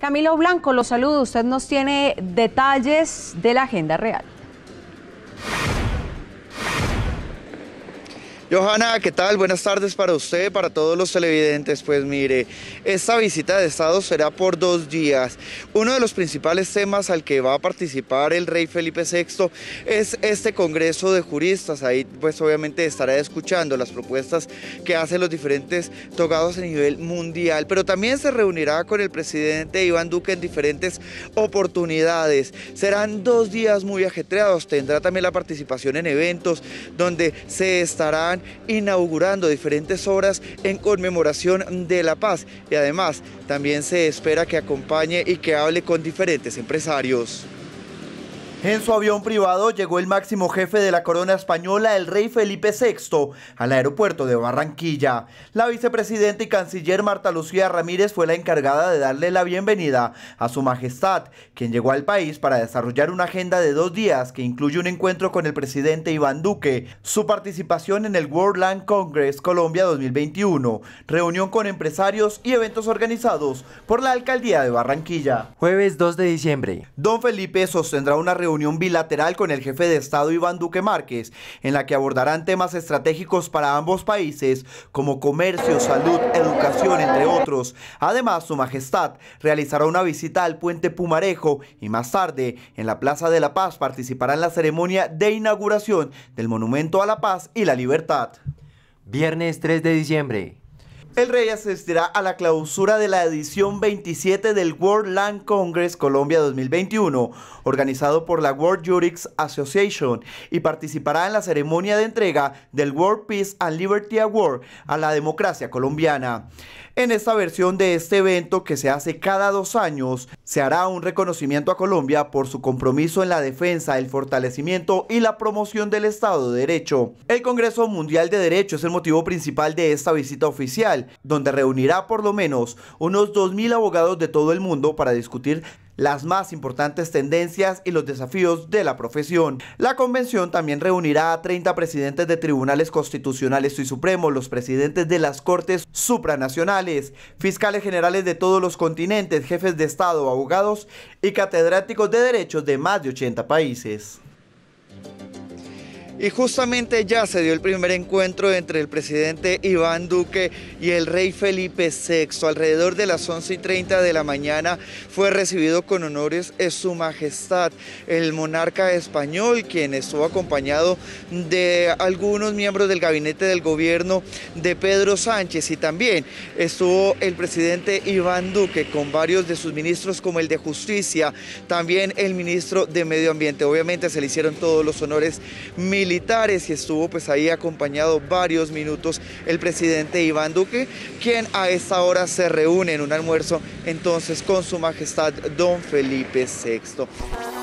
Camilo Blanco, los saludo. Usted nos tiene detalles de la agenda real. Johanna, ¿qué tal? Buenas tardes para usted, para todos los televidentes. Pues mire, esta visita de Estado será por dos días. Uno de los principales temas al que va a participar el rey Felipe VI es este Congreso de Juristas. Ahí pues obviamente estará escuchando las propuestas que hacen los diferentes togados a nivel mundial, pero también se reunirá con el presidente Iván Duque en diferentes oportunidades. Serán dos días muy ajetreados. Tendrá también la participación en eventos donde se estarán inaugurando diferentes obras en conmemoración de la paz y además también se espera que acompañe y que hable con diferentes empresarios. En su avión privado llegó el máximo jefe de la corona española, el rey Felipe VI, al aeropuerto de Barranquilla. La vicepresidenta y canciller Marta Lucía Ramírez fue la encargada de darle la bienvenida a su majestad, quien llegó al país para desarrollar una agenda de dos días que incluye un encuentro con el presidente Iván Duque, su participación en el World Land Congress Colombia 2021, reunión con empresarios y eventos organizados por la alcaldía de Barranquilla. Jueves 2 de diciembre. Don Felipe sostendrá una reunión reunión bilateral con el jefe de Estado Iván Duque Márquez, en la que abordarán temas estratégicos para ambos países, como comercio, salud, educación, entre otros. Además, Su Majestad realizará una visita al puente Pumarejo y más tarde, en la Plaza de la Paz, participará en la ceremonia de inauguración del Monumento a la Paz y la Libertad. Viernes 3 de diciembre, el rey asistirá a la clausura de la edición 27 del World Land Congress Colombia 2021, organizado por la World Jurists Association, y participará en la ceremonia de entrega del World Peace and Liberty Award a la democracia colombiana. En esta versión de este evento que se hace cada dos años, se hará un reconocimiento a Colombia por su compromiso en la defensa, el fortalecimiento y la promoción del Estado de Derecho. El Congreso Mundial de Derecho es el motivo principal de esta visita oficial, donde reunirá por lo menos unos 2.000 abogados de todo el mundo para discutir las más importantes tendencias y los desafíos de la profesión. La convención también reunirá a 30 presidentes de tribunales constitucionales y supremos, los presidentes de las cortes supranacionales, fiscales generales de todos los continentes, jefes de Estado, abogados y catedráticos de derechos de más de 80 países. Y justamente ya se dio el primer encuentro entre el presidente Iván Duque y el rey Felipe VI. Alrededor de las 11 y 30 de la mañana fue recibido con honores su majestad, el monarca español, quien estuvo acompañado de algunos miembros del gabinete del gobierno de Pedro Sánchez y también estuvo el presidente Iván Duque con varios de sus ministros como el de Justicia, también el ministro de Medio Ambiente. Obviamente se le hicieron todos los honores militares y estuvo pues ahí acompañado varios minutos el presidente Iván Duque, quien a esta hora se reúne en un almuerzo entonces con su majestad don Felipe VI.